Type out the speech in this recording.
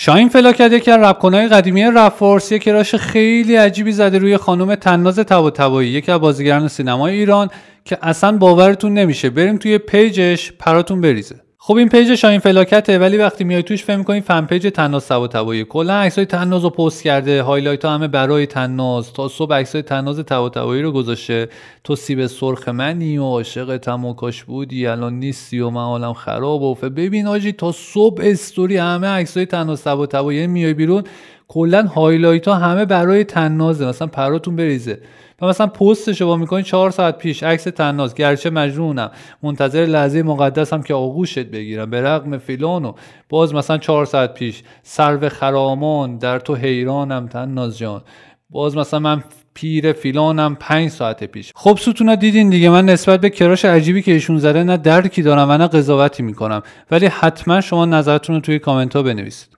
شاین فلاکت یکی از رپکنهای قدیمی رپفورس یه کراش خیلی عجیبی زده روی خانم تناز تبا یکی از بازیگران سینمای ایران که اصلا باورتون نمیشه بریم توی پیجش پراتون بریزه خب این پیج شاین فلاکته ولی وقتی میای توش فهم می‌کنی فن پیج تناز سو کلا عکسای تناز رو پست کرده هایلایت ها همه برای تناز تا صبح عکسای تناز تبا تبایی رو گذاشته تو سیب سرخ منی و عاشق تم بودی الان نیستی و من حالم خراب و ببین آجی تا صبح استوری همه عکسای تناز سب میای بیرون کلا هایلایت ها همه برای تنازه مثلا پراتون بریزه و مثلا پست شما میکنین چهار ساعت پیش عکس تناز گرچه مجنونم منتظر لحظه مقدسم که آغوشت بگیرم به رغم فیلان و باز مثلا چهار ساعت پیش سرو خرامان در تو حیرانم تناز جان باز مثلا من پیر فیلانم پنج ساعت پیش خب ستونا دیدین دیگه من نسبت به کراش عجیبی که ایشون زده نه درکی دارم و نه قضاوتی میکنم ولی حتما شما نظرتون رو توی کامنت ها بنویسید